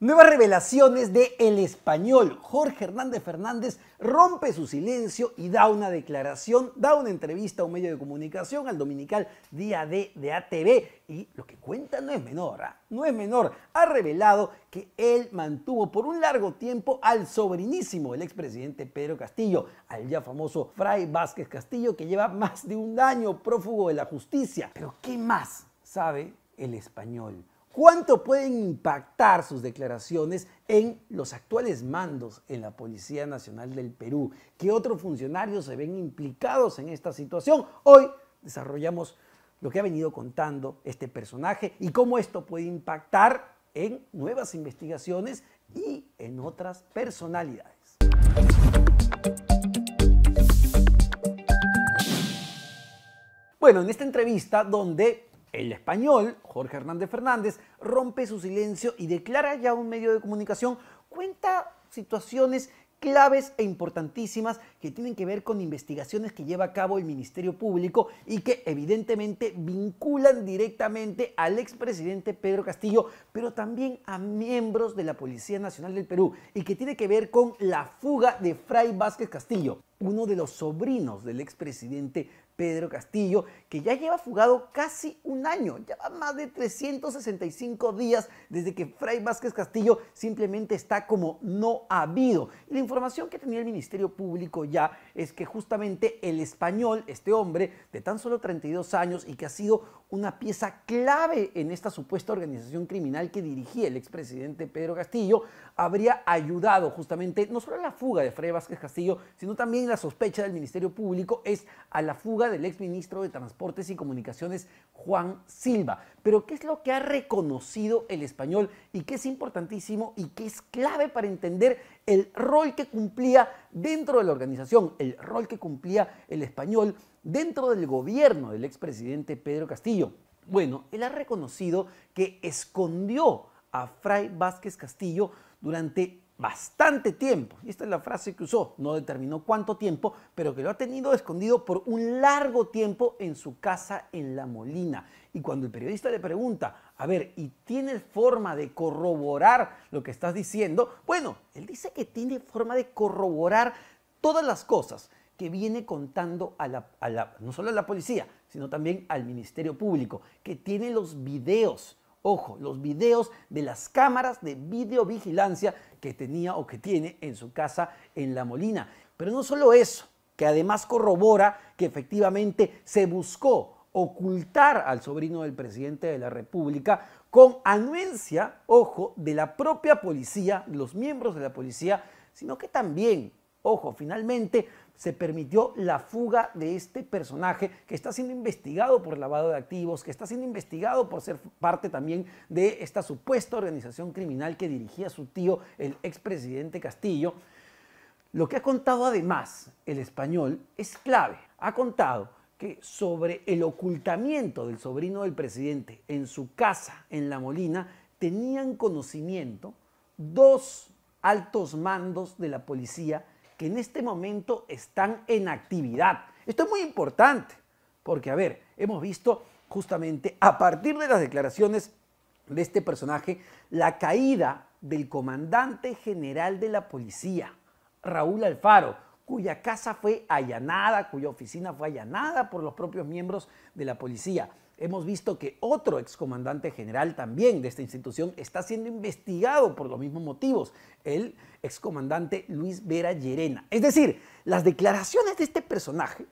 Nuevas revelaciones de El Español. Jorge Hernández Fernández rompe su silencio y da una declaración, da una entrevista a un medio de comunicación, al dominical Día D de ATV. Y lo que cuenta no es menor, ¿ah? no es menor. Ha revelado que él mantuvo por un largo tiempo al sobrinísimo, el expresidente Pedro Castillo, al ya famoso Fray Vázquez Castillo, que lleva más de un año prófugo de la justicia. Pero ¿qué más sabe El Español? cuánto pueden impactar sus declaraciones en los actuales mandos en la Policía Nacional del Perú, qué otros funcionarios se ven implicados en esta situación. Hoy desarrollamos lo que ha venido contando este personaje y cómo esto puede impactar en nuevas investigaciones y en otras personalidades. Bueno, en esta entrevista donde el español, Jorge Hernández Fernández, rompe su silencio y declara ya un medio de comunicación, cuenta situaciones claves e importantísimas que tienen que ver con investigaciones que lleva a cabo el Ministerio Público y que evidentemente vinculan directamente al expresidente Pedro Castillo, pero también a miembros de la Policía Nacional del Perú y que tiene que ver con la fuga de Fray Vázquez Castillo, uno de los sobrinos del expresidente Pedro Castillo, que ya lleva fugado casi un año, ya va más de 365 días desde que Fray Vázquez Castillo simplemente está como no ha habido. la información que tenía el Ministerio Público ya es que justamente el español, este hombre de tan solo 32 años y que ha sido una pieza clave en esta supuesta organización criminal que dirigía el expresidente Pedro Castillo, habría ayudado justamente no solo a la fuga de Fray Vázquez Castillo, sino también la sospecha del Ministerio Público es a la fuga del exministro de Transportes y Comunicaciones, Juan Silva. Pero ¿qué es lo que ha reconocido el español y que es importantísimo y que es clave para entender el rol que cumplía dentro de la organización, el rol que cumplía el español dentro del gobierno del expresidente Pedro Castillo? Bueno, él ha reconocido que escondió a Fray Vázquez Castillo durante bastante tiempo. Y esta es la frase que usó, no determinó cuánto tiempo, pero que lo ha tenido escondido por un largo tiempo en su casa en La Molina. Y cuando el periodista le pregunta, a ver, ¿y tiene forma de corroborar lo que estás diciendo? Bueno, él dice que tiene forma de corroborar todas las cosas que viene contando a la, no solo a la policía, sino también al Ministerio Público, que tiene los videos Ojo, los videos de las cámaras de videovigilancia que tenía o que tiene en su casa en La Molina. Pero no solo eso, que además corrobora que efectivamente se buscó ocultar al sobrino del presidente de la República con anuencia, ojo, de la propia policía, los miembros de la policía, sino que también, ojo, finalmente se permitió la fuga de este personaje que está siendo investigado por lavado de activos, que está siendo investigado por ser parte también de esta supuesta organización criminal que dirigía su tío, el expresidente Castillo. Lo que ha contado además el español es clave. Ha contado que sobre el ocultamiento del sobrino del presidente en su casa en La Molina tenían conocimiento dos altos mandos de la policía que en este momento están en actividad. Esto es muy importante, porque, a ver, hemos visto justamente a partir de las declaraciones de este personaje la caída del comandante general de la policía, Raúl Alfaro, cuya casa fue allanada, cuya oficina fue allanada por los propios miembros de la policía. Hemos visto que otro excomandante general también de esta institución está siendo investigado por los mismos motivos, el excomandante Luis Vera Llerena. Es decir, las declaraciones de este personaje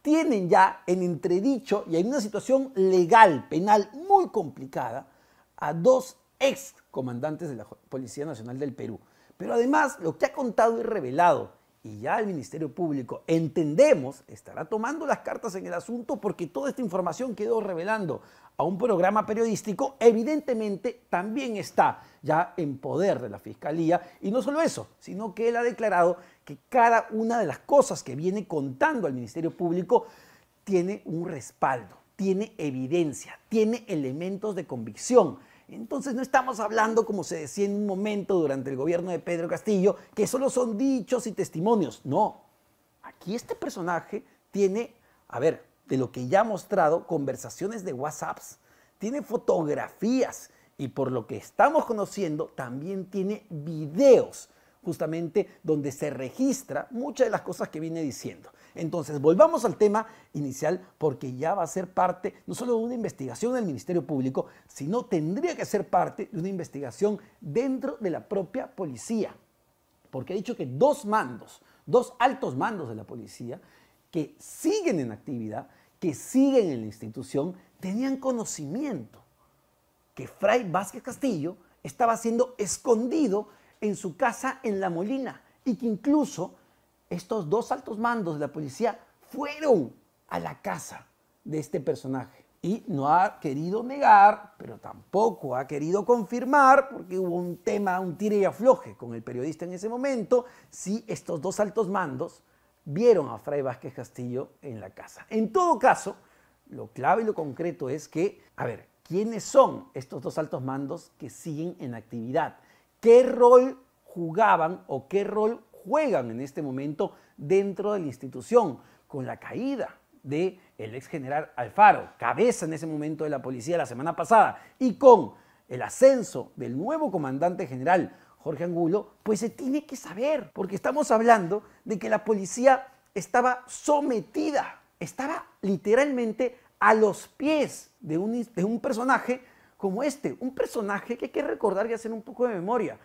tienen ya en entredicho y hay una situación legal, penal muy complicada a dos excomandantes de la Policía Nacional del Perú. Pero además, lo que ha contado y revelado y ya el Ministerio Público, entendemos, estará tomando las cartas en el asunto porque toda esta información quedó revelando a un programa periodístico, evidentemente también está ya en poder de la Fiscalía. Y no solo eso, sino que él ha declarado que cada una de las cosas que viene contando al Ministerio Público tiene un respaldo, tiene evidencia, tiene elementos de convicción entonces no estamos hablando, como se decía en un momento durante el gobierno de Pedro Castillo, que solo son dichos y testimonios. No, aquí este personaje tiene, a ver, de lo que ya ha mostrado, conversaciones de WhatsApps, tiene fotografías y por lo que estamos conociendo, también tiene videos justamente donde se registra muchas de las cosas que viene diciendo. Entonces, volvamos al tema inicial porque ya va a ser parte no solo de una investigación del Ministerio Público, sino tendría que ser parte de una investigación dentro de la propia policía. Porque ha dicho que dos mandos, dos altos mandos de la policía que siguen en actividad, que siguen en la institución, tenían conocimiento que Fray Vázquez Castillo estaba siendo escondido en su casa en La Molina y que incluso estos dos altos mandos de la policía fueron a la casa de este personaje. Y no ha querido negar, pero tampoco ha querido confirmar, porque hubo un tema, un tire y afloje con el periodista en ese momento, si estos dos altos mandos vieron a Fray Vázquez Castillo en la casa. En todo caso, lo clave y lo concreto es que, a ver, ¿quiénes son estos dos altos mandos que siguen en actividad? qué rol jugaban o qué rol juegan en este momento dentro de la institución con la caída del ex general Alfaro, cabeza en ese momento de la policía la semana pasada, y con el ascenso del nuevo comandante general Jorge Angulo, pues se tiene que saber, porque estamos hablando de que la policía estaba sometida, estaba literalmente a los pies de un, de un personaje como este, un personaje que hay que recordar y hacer un poco de memoria.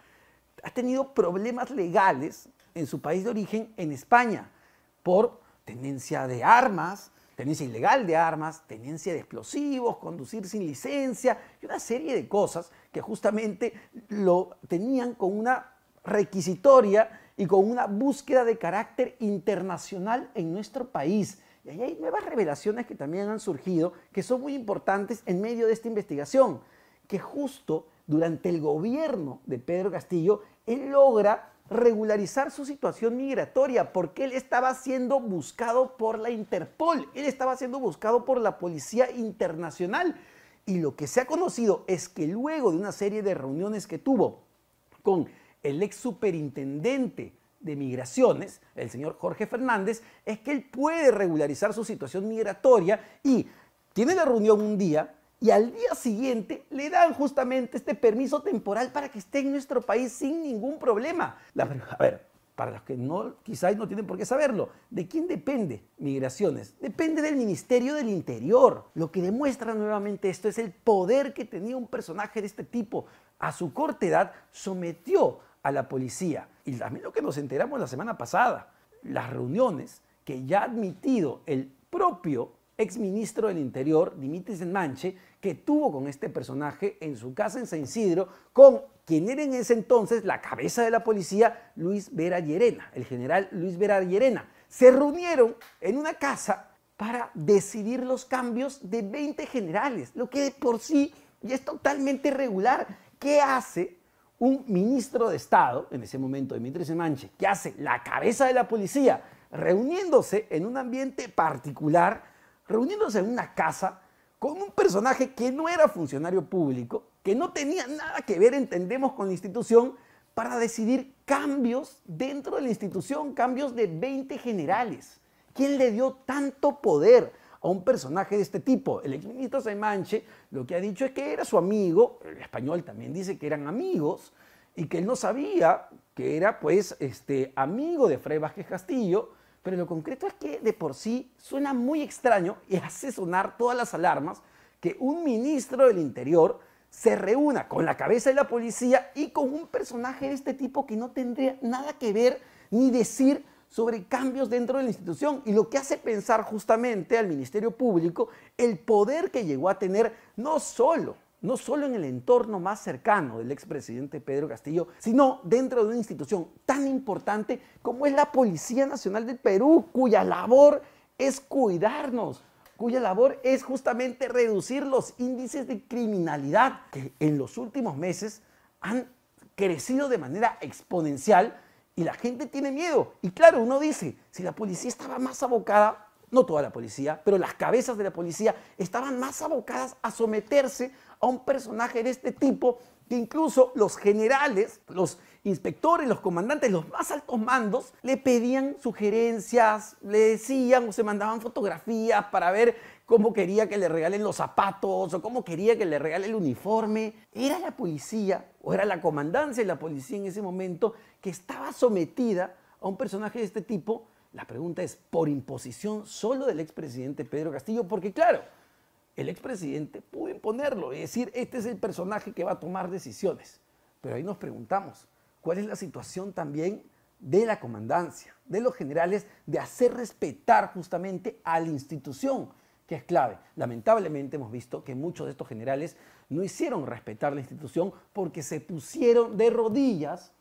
Ha tenido problemas legales en su país de origen, en España, por tenencia de armas, tenencia ilegal de armas, tenencia de explosivos, conducir sin licencia y una serie de cosas que justamente lo tenían con una requisitoria y con una búsqueda de carácter internacional en nuestro país. Y ahí hay nuevas revelaciones que también han surgido, que son muy importantes en medio de esta investigación, que justo durante el gobierno de Pedro Castillo, él logra regularizar su situación migratoria, porque él estaba siendo buscado por la Interpol, él estaba siendo buscado por la Policía Internacional. Y lo que se ha conocido es que luego de una serie de reuniones que tuvo con el ex superintendente de Migraciones, el señor Jorge Fernández, es que él puede regularizar su situación migratoria y tiene la reunión un día y al día siguiente le dan justamente este permiso temporal para que esté en nuestro país sin ningún problema. a ver, para los que no, quizás no tienen por qué saberlo, ¿de quién depende Migraciones? Depende del Ministerio del Interior. Lo que demuestra nuevamente esto es el poder que tenía un personaje de este tipo. A su corta edad sometió a la policía. Y también lo que nos enteramos la semana pasada, las reuniones que ya ha admitido el propio exministro del Interior, Dimitris Manche, que tuvo con este personaje en su casa en San Isidro, con quien era en ese entonces la cabeza de la policía, Luis Vera Llerena, el general Luis Vera Llerena. Se reunieron en una casa para decidir los cambios de 20 generales, lo que de por sí ya es totalmente irregular. ¿Qué hace un ministro de Estado, en ese momento Dimitri Semanche, que hace la cabeza de la policía, reuniéndose en un ambiente particular, reuniéndose en una casa con un personaje que no era funcionario público, que no tenía nada que ver, entendemos, con la institución, para decidir cambios dentro de la institución, cambios de 20 generales. ¿Quién le dio tanto poder? a un personaje de este tipo. El exministro Manche lo que ha dicho es que era su amigo, el español también dice que eran amigos, y que él no sabía que era pues este amigo de Fray Vázquez Castillo, pero lo concreto es que de por sí suena muy extraño y hace sonar todas las alarmas que un ministro del Interior se reúna con la cabeza de la policía y con un personaje de este tipo que no tendría nada que ver ni decir sobre cambios dentro de la institución y lo que hace pensar justamente al Ministerio Público el poder que llegó a tener no solo no solo en el entorno más cercano del expresidente Pedro Castillo, sino dentro de una institución tan importante como es la Policía Nacional del Perú, cuya labor es cuidarnos, cuya labor es justamente reducir los índices de criminalidad que en los últimos meses han crecido de manera exponencial y la gente tiene miedo. Y claro, uno dice, si la policía estaba más abocada, no toda la policía, pero las cabezas de la policía estaban más abocadas a someterse a un personaje de este tipo incluso los generales, los inspectores, los comandantes, los más altos mandos, le pedían sugerencias, le decían o se mandaban fotografías para ver cómo quería que le regalen los zapatos o cómo quería que le regalen el uniforme. Era la policía o era la comandancia y la policía en ese momento que estaba sometida a un personaje de este tipo. La pregunta es, ¿por imposición solo del expresidente Pedro Castillo? Porque claro, el expresidente pudo imponerlo y decir, este es el personaje que va a tomar decisiones. Pero ahí nos preguntamos, ¿cuál es la situación también de la comandancia, de los generales, de hacer respetar justamente a la institución, que es clave? Lamentablemente hemos visto que muchos de estos generales no hicieron respetar la institución porque se pusieron de rodillas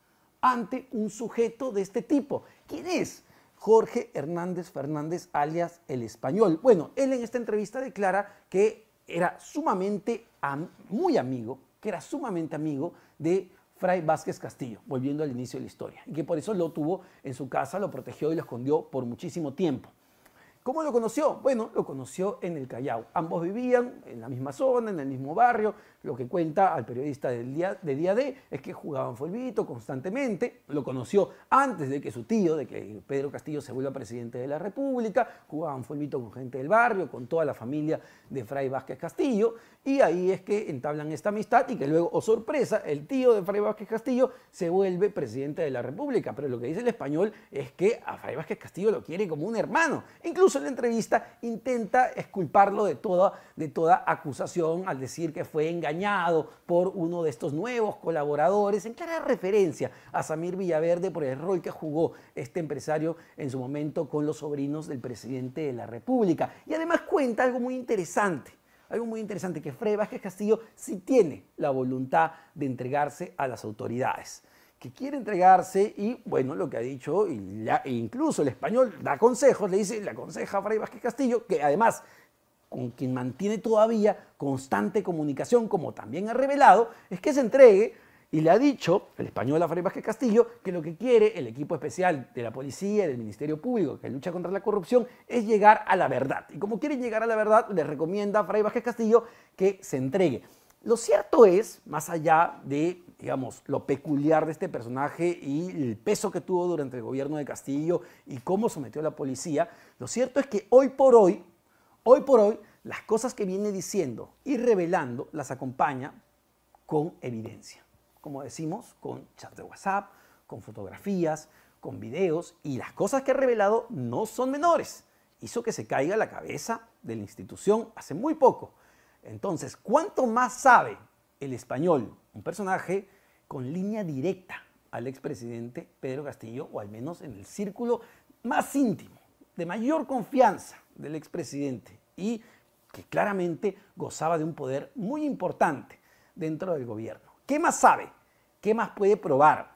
ante un sujeto de este tipo. ¿Quién es? Jorge Hernández Fernández, alias el español. Bueno, él en esta entrevista declara que era sumamente, muy amigo, que era sumamente amigo de Fray Vázquez Castillo, volviendo al inicio de la historia, y que por eso lo tuvo en su casa, lo protegió y lo escondió por muchísimo tiempo. ¿Cómo lo conoció? Bueno, lo conoció en el Callao. Ambos vivían en la misma zona, en el mismo barrio. Lo que cuenta al periodista del día, de día D es que jugaban folvito constantemente. Lo conoció antes de que su tío, de que Pedro Castillo se vuelva presidente de la República. Jugaban folvito con gente del barrio, con toda la familia de Fray Vázquez Castillo. Y ahí es que entablan esta amistad y que luego, o oh sorpresa, el tío de Fray Vázquez Castillo se vuelve presidente de la República. Pero lo que dice el español es que a Fray Vázquez Castillo lo quiere como un hermano. Incluso en la entrevista intenta esculparlo de toda, de toda acusación al decir que fue engañado por uno de estos nuevos colaboradores, en clara referencia a Samir Villaverde por el rol que jugó este empresario en su momento con los sobrinos del presidente de la República. Y además cuenta algo muy interesante algo muy interesante, que Fray Vázquez Castillo sí tiene la voluntad de entregarse a las autoridades, que quiere entregarse y, bueno, lo que ha dicho, e incluso el español da consejos, le dice, le aconseja a Fray Vázquez Castillo, que además con quien mantiene todavía constante comunicación, como también ha revelado, es que se entregue y le ha dicho, el español a Fray Vázquez Castillo, que lo que quiere el equipo especial de la policía del Ministerio Público que lucha contra la corrupción es llegar a la verdad. Y como quiere llegar a la verdad, le recomienda a Fray Vázquez Castillo que se entregue. Lo cierto es, más allá de, digamos, lo peculiar de este personaje y el peso que tuvo durante el gobierno de Castillo y cómo sometió a la policía, lo cierto es que hoy por hoy, hoy por hoy, las cosas que viene diciendo y revelando las acompaña con evidencia como decimos, con chats de WhatsApp, con fotografías, con videos, y las cosas que ha revelado no son menores. Hizo que se caiga la cabeza de la institución hace muy poco. Entonces, ¿cuánto más sabe el español, un personaje con línea directa al expresidente Pedro Castillo, o al menos en el círculo más íntimo, de mayor confianza del expresidente, y que claramente gozaba de un poder muy importante dentro del gobierno? ¿Qué más sabe? ¿Qué más puede probar?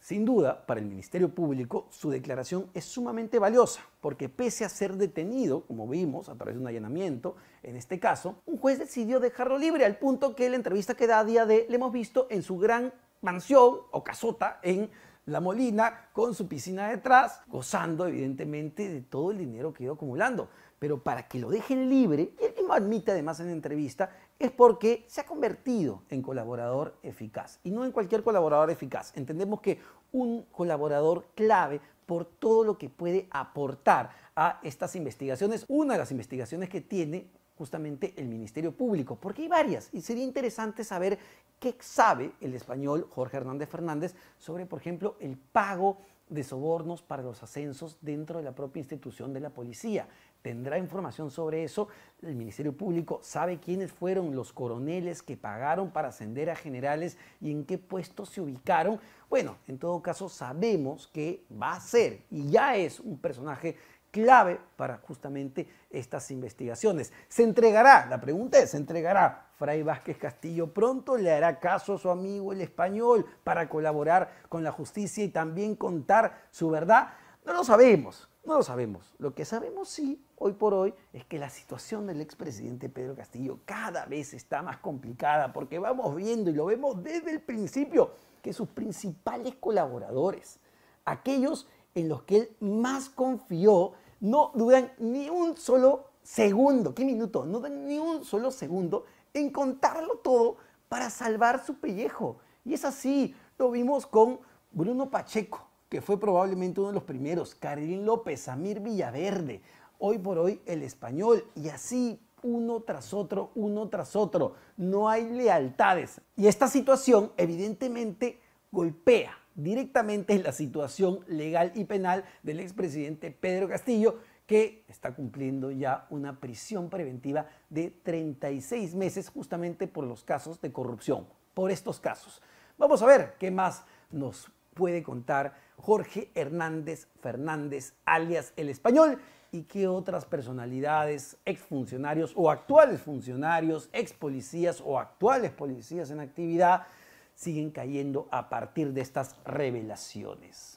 Sin duda, para el Ministerio Público, su declaración es sumamente valiosa, porque pese a ser detenido, como vimos a través de un allanamiento, en este caso, un juez decidió dejarlo libre, al punto que la entrevista que da a día de le hemos visto en su gran mansión o casota en La Molina, con su piscina detrás, gozando evidentemente de todo el dinero que iba acumulando. Pero para que lo dejen libre, y él mismo admite además en la entrevista, es porque se ha convertido en colaborador eficaz. Y no en cualquier colaborador eficaz. Entendemos que un colaborador clave por todo lo que puede aportar a estas investigaciones. Una de las investigaciones que tiene justamente el Ministerio Público, porque hay varias, y sería interesante saber qué sabe el español Jorge Hernández Fernández sobre, por ejemplo, el pago de sobornos para los ascensos dentro de la propia institución de la policía, tendrá información sobre eso. El Ministerio Público sabe quiénes fueron los coroneles que pagaron para ascender a generales y en qué puestos se ubicaron. Bueno, en todo caso sabemos que va a ser y ya es un personaje clave para justamente estas investigaciones. ¿Se entregará? La pregunta es, ¿se entregará Fray Vázquez Castillo pronto? ¿Le hará caso a su amigo el español para colaborar con la justicia y también contar su verdad? No lo sabemos. No lo sabemos. Lo que sabemos sí, hoy por hoy, es que la situación del expresidente Pedro Castillo cada vez está más complicada porque vamos viendo y lo vemos desde el principio que sus principales colaboradores, aquellos en los que él más confió, no dudan ni un solo segundo, qué minuto, no dan ni un solo segundo en contarlo todo para salvar su pellejo. Y es así, lo vimos con Bruno Pacheco, que fue probablemente uno de los primeros, Karim López, Amir Villaverde, hoy por hoy el español, y así uno tras otro, uno tras otro. No hay lealtades. Y esta situación evidentemente golpea directamente la situación legal y penal del expresidente Pedro Castillo, que está cumpliendo ya una prisión preventiva de 36 meses justamente por los casos de corrupción, por estos casos. Vamos a ver qué más nos puede contar Jorge Hernández Fernández, alias el español, y qué otras personalidades, exfuncionarios o actuales funcionarios, ex policías o actuales policías en actividad siguen cayendo a partir de estas revelaciones.